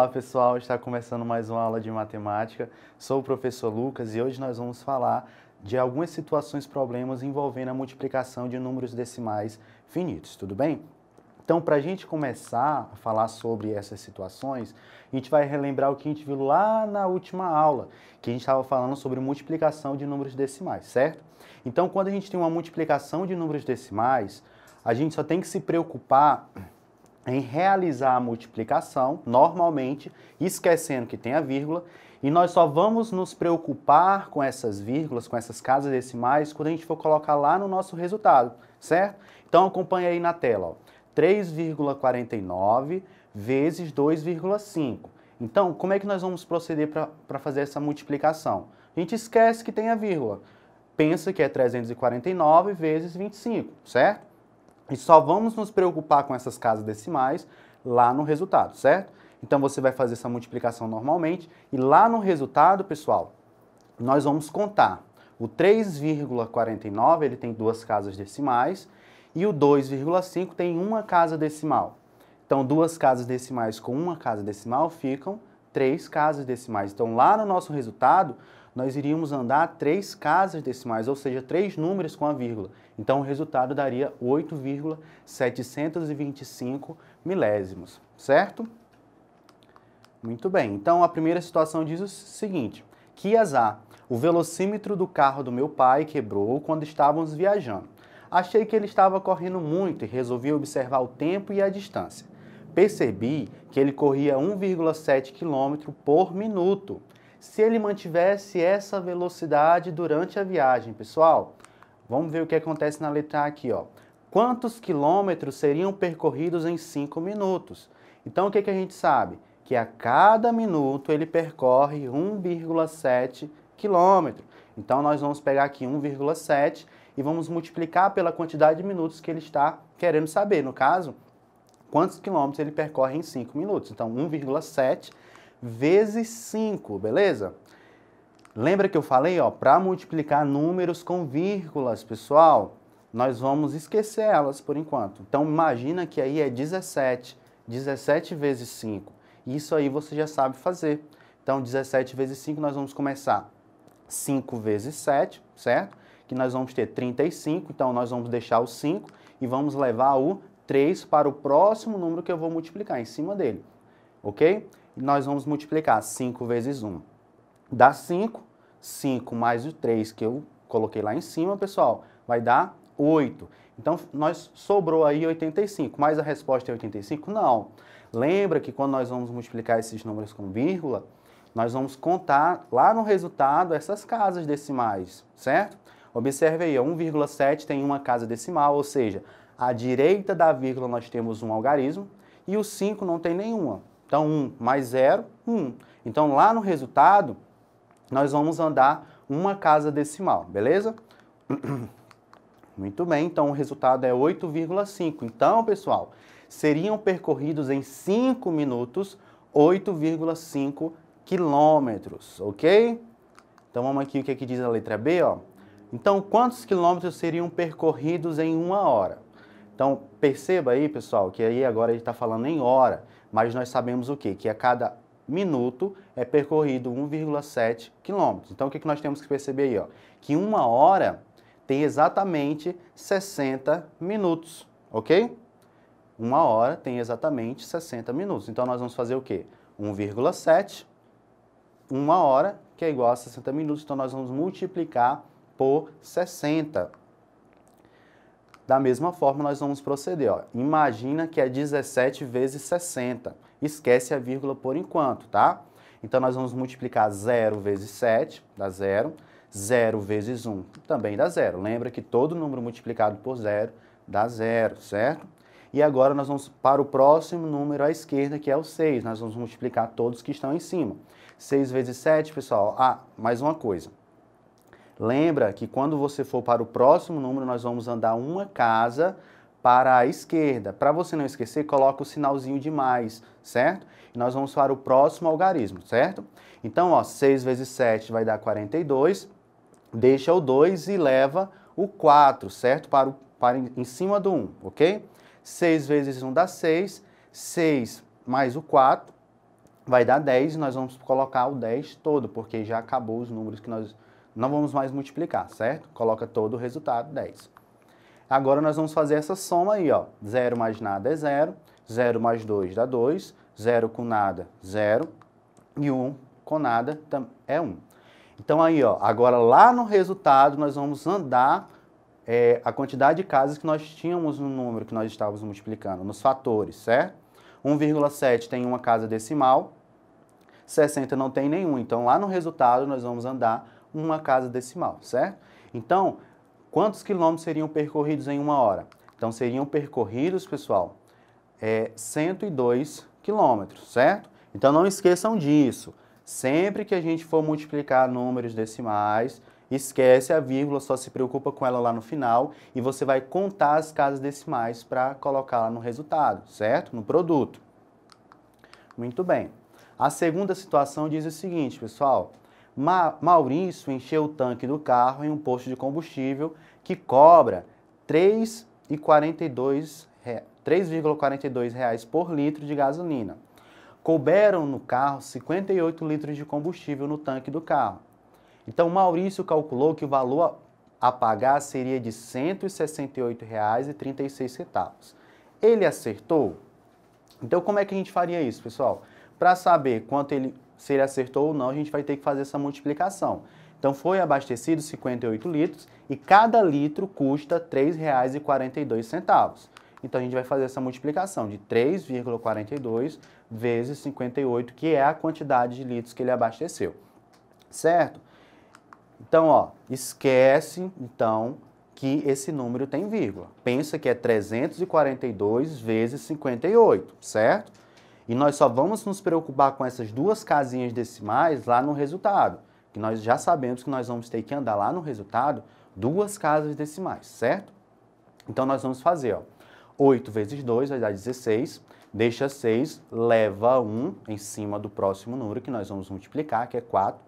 Olá pessoal, está começando mais uma aula de matemática. Sou o professor Lucas e hoje nós vamos falar de algumas situações problemas envolvendo a multiplicação de números decimais finitos, tudo bem? Então, para a gente começar a falar sobre essas situações, a gente vai relembrar o que a gente viu lá na última aula, que a gente estava falando sobre multiplicação de números decimais, certo? Então, quando a gente tem uma multiplicação de números decimais, a gente só tem que se preocupar em realizar a multiplicação, normalmente, esquecendo que tem a vírgula, e nós só vamos nos preocupar com essas vírgulas, com essas casas decimais, quando a gente for colocar lá no nosso resultado, certo? Então acompanha aí na tela, 3,49 vezes 2,5. Então, como é que nós vamos proceder para fazer essa multiplicação? A gente esquece que tem a vírgula. Pensa que é 349 vezes 25, certo? E só vamos nos preocupar com essas casas decimais lá no resultado, certo? Então você vai fazer essa multiplicação normalmente e lá no resultado, pessoal, nós vamos contar. O 3,49 ele tem duas casas decimais e o 2,5 tem uma casa decimal. Então duas casas decimais com uma casa decimal ficam três casas decimais. Então lá no nosso resultado nós iríamos andar três casas decimais, ou seja, três números com a vírgula. Então o resultado daria 8,725 milésimos, certo? Muito bem, então a primeira situação diz o seguinte, que azar, o velocímetro do carro do meu pai quebrou quando estávamos viajando. Achei que ele estava correndo muito e resolvi observar o tempo e a distância. Percebi que ele corria 1,7 km por minuto se ele mantivesse essa velocidade durante a viagem. Pessoal, vamos ver o que acontece na letra A aqui. Ó. Quantos quilômetros seriam percorridos em 5 minutos? Então, o que, que a gente sabe? Que a cada minuto ele percorre 1,7 quilômetro. Então, nós vamos pegar aqui 1,7 e vamos multiplicar pela quantidade de minutos que ele está querendo saber. No caso, quantos quilômetros ele percorre em 5 minutos. Então, 1,7 vezes 5, beleza? Lembra que eu falei, ó, para multiplicar números com vírgulas, pessoal? Nós vamos esquecer elas por enquanto. Então imagina que aí é 17, 17 vezes 5. Isso aí você já sabe fazer. Então 17 vezes 5 nós vamos começar 5 vezes 7, certo? Que nós vamos ter 35, então nós vamos deixar o 5 e vamos levar o 3 para o próximo número que eu vou multiplicar em cima dele, ok? nós vamos multiplicar 5 vezes 1. Dá 5, 5 mais o 3 que eu coloquei lá em cima, pessoal, vai dar 8. Então, nós sobrou aí 85, mas a resposta é 85? Não. Lembra que quando nós vamos multiplicar esses números com vírgula, nós vamos contar lá no resultado essas casas decimais, certo? Observe aí, 1,7 tem uma casa decimal, ou seja, à direita da vírgula nós temos um algarismo e o 5 não tem nenhuma. Então, 1 mais 0, 1. Então, lá no resultado, nós vamos andar uma casa decimal, beleza? Muito bem, então o resultado é 8,5. Então, pessoal, seriam percorridos em 5 minutos 8,5 quilômetros, ok? Então vamos aqui o que, é que diz a letra B, ó. Então, quantos quilômetros seriam percorridos em uma hora? Então, perceba aí, pessoal, que aí agora ele está falando em hora. Mas nós sabemos o quê? Que a cada minuto é percorrido 1,7 quilômetros. Então o que, que nós temos que perceber aí? Ó? Que uma hora tem exatamente 60 minutos, ok? Uma hora tem exatamente 60 minutos. Então nós vamos fazer o quê? 1,7, uma hora, que é igual a 60 minutos. Então nós vamos multiplicar por 60, da mesma forma, nós vamos proceder. Ó. Imagina que é 17 vezes 60. Esquece a vírgula por enquanto, tá? Então, nós vamos multiplicar 0 vezes 7, dá 0. 0 vezes 1 também dá 0. Lembra que todo número multiplicado por 0 dá 0, certo? E agora nós vamos para o próximo número à esquerda, que é o 6. Nós vamos multiplicar todos que estão em cima. 6 vezes 7, pessoal. Ah, mais uma coisa. Lembra que quando você for para o próximo número, nós vamos andar uma casa para a esquerda. Para você não esquecer, coloca o sinalzinho de mais, certo? E nós vamos para o próximo algarismo, certo? Então, ó, 6 vezes 7 vai dar 42, deixa o 2 e leva o 4, certo? Para, o, para em cima do 1, ok? 6 vezes 1 dá 6, 6 mais o 4 vai dar 10 e nós vamos colocar o 10 todo, porque já acabou os números que nós não vamos mais multiplicar, certo? Coloca todo o resultado, 10. Agora nós vamos fazer essa soma aí, ó. 0 mais nada é 0, 0 mais 2 dá 2, 0 com nada, 0, e 1 um com nada é 1. Um. Então aí, ó, agora lá no resultado nós vamos andar é, a quantidade de casas que nós tínhamos no número que nós estávamos multiplicando, nos fatores, certo? 1,7 tem uma casa decimal, 60 não tem nenhum. Então lá no resultado nós vamos andar uma casa decimal, certo? Então, quantos quilômetros seriam percorridos em uma hora? Então, seriam percorridos, pessoal, é, 102 quilômetros, certo? Então, não esqueçam disso. Sempre que a gente for multiplicar números decimais, esquece a vírgula, só se preocupa com ela lá no final e você vai contar as casas decimais para colocá-la no resultado, certo? No produto. Muito bem. A segunda situação diz o seguinte, pessoal. Ma Maurício encheu o tanque do carro em um posto de combustível que cobra R$ 3,42 reais por litro de gasolina. Couberam no carro 58 litros de combustível no tanque do carro. Então Maurício calculou que o valor a pagar seria de R$ 168,36. Ele acertou? Então como é que a gente faria isso, pessoal? Para saber quanto ele se ele acertou ou não, a gente vai ter que fazer essa multiplicação. Então foi abastecido 58 litros e cada litro custa R$ 3,42. Então a gente vai fazer essa multiplicação de 3,42 vezes 58, que é a quantidade de litros que ele abasteceu. Certo? Então, ó, esquece então que esse número tem vírgula. Pensa que é 342 vezes 58, certo? E nós só vamos nos preocupar com essas duas casinhas decimais lá no resultado, que nós já sabemos que nós vamos ter que andar lá no resultado duas casas decimais, certo? Então nós vamos fazer, ó, 8 vezes 2 vai dar 16, deixa 6, leva 1 em cima do próximo número que nós vamos multiplicar, que é 4.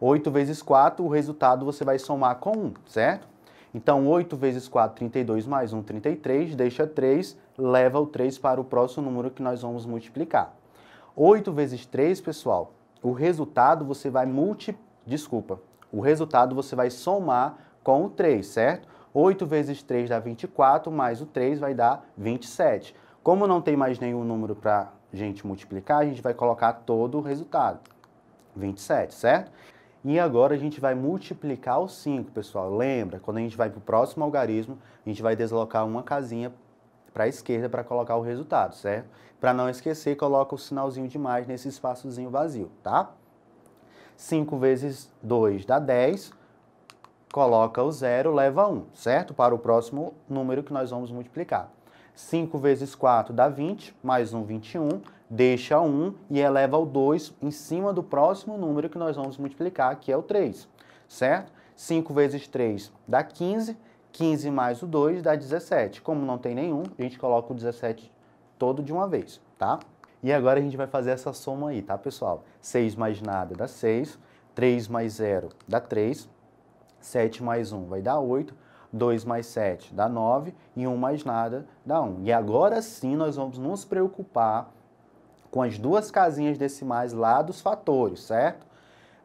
8 vezes 4, o resultado você vai somar com 1, certo? Então, 8 vezes 4, 32, mais 1, 33, deixa 3, leva o 3 para o próximo número que nós vamos multiplicar. 8 vezes 3, pessoal, o resultado você vai multi... Desculpa. O resultado você vai somar com o 3, certo? 8 vezes 3 dá 24, mais o 3 vai dar 27. Como não tem mais nenhum número para a gente multiplicar, a gente vai colocar todo o resultado, 27, certo? E agora a gente vai multiplicar o 5, pessoal. Lembra, quando a gente vai para o próximo algarismo, a gente vai deslocar uma casinha para a esquerda para colocar o resultado, certo? Para não esquecer, coloca o sinalzinho de mais nesse espaçozinho vazio, tá? 5 vezes 2 dá 10, coloca o 0, leva 1, certo? Para o próximo número que nós vamos multiplicar. 5 vezes 4 dá 20, mais 1, 21 deixa 1 e eleva o 2 em cima do próximo número que nós vamos multiplicar, que é o 3, certo? 5 vezes 3 dá 15, 15 mais o 2 dá 17. Como não tem nenhum, a gente coloca o 17 todo de uma vez, tá? E agora a gente vai fazer essa soma aí, tá, pessoal? 6 mais nada dá 6, 3 mais 0 dá 3, 7 mais 1 vai dar 8, 2 mais 7 dá 9 e 1 mais nada dá 1. E agora sim nós vamos nos preocupar com as duas casinhas decimais lá dos fatores, certo?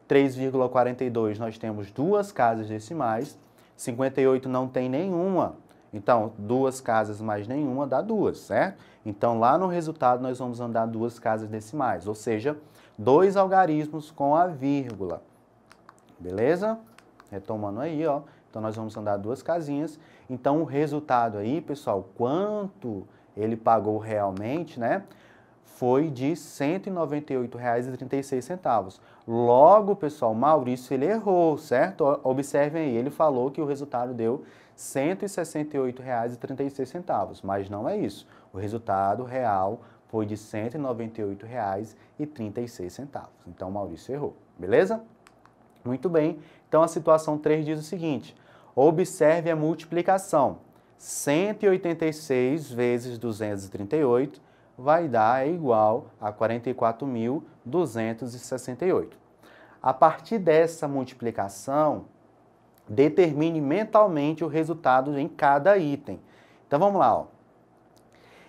3,42 nós temos duas casas decimais, 58 não tem nenhuma. Então, duas casas mais nenhuma dá duas, certo? Então, lá no resultado nós vamos andar duas casas decimais, ou seja, dois algarismos com a vírgula. Beleza? Retomando aí, ó. Então, nós vamos andar duas casinhas. Então, o resultado aí, pessoal, quanto ele pagou realmente, né? foi de R$ 198,36. Logo, pessoal, Maurício ele errou, certo? Observem aí, ele falou que o resultado deu R$ 168,36, mas não é isso. O resultado real foi de R$ 198,36. Então, Maurício errou, beleza? Muito bem. Então, a situação 3 diz o seguinte: observe a multiplicação. 186 vezes 238 vai dar é igual a 44.268. A partir dessa multiplicação, determine mentalmente o resultado em cada item. Então vamos lá. Ó.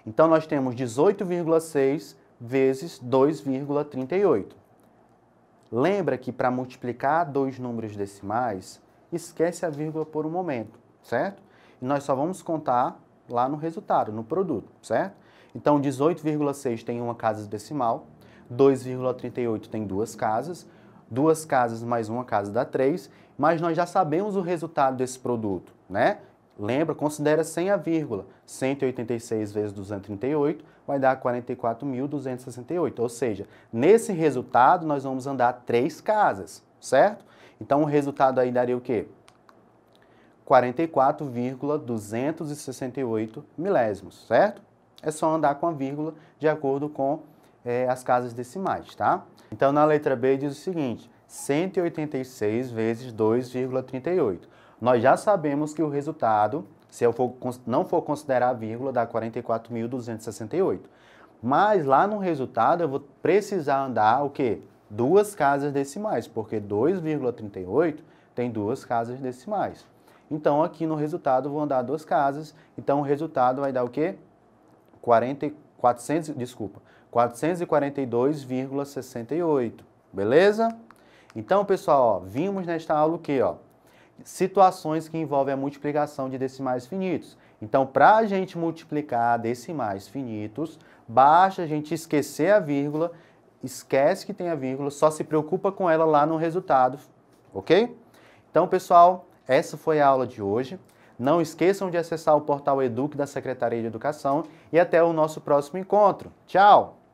Então nós temos 18,6 vezes 2,38. Lembra que para multiplicar dois números decimais, esquece a vírgula por um momento, certo? E nós só vamos contar lá no resultado, no produto, certo? Então, 18,6 tem uma casa decimal, 2,38 tem duas casas, duas casas mais uma casa dá 3, mas nós já sabemos o resultado desse produto, né? Lembra, considera sem a vírgula. 186 vezes 238 vai dar 44.268. Ou seja, nesse resultado nós vamos andar três casas, certo? Então o resultado aí daria o quê? 44,268 milésimos, certo? é só andar com a vírgula de acordo com é, as casas decimais, tá? Então, na letra B diz o seguinte, 186 vezes 2,38. Nós já sabemos que o resultado, se eu for, não for considerar a vírgula, dá 44.268. Mas lá no resultado eu vou precisar andar o quê? Duas casas decimais, porque 2,38 tem duas casas decimais. Então aqui no resultado eu vou andar duas casas, então o resultado vai dar o quê? 40, 400, desculpa, 442,68, beleza? Então, pessoal, ó, vimos nesta aula o que, ó? Situações que envolvem a multiplicação de decimais finitos. Então, para a gente multiplicar decimais finitos, basta a gente esquecer a vírgula, esquece que tem a vírgula, só se preocupa com ela lá no resultado, ok? Então, pessoal, essa foi a aula de hoje. Não esqueçam de acessar o portal Eduque da Secretaria de Educação e até o nosso próximo encontro. Tchau!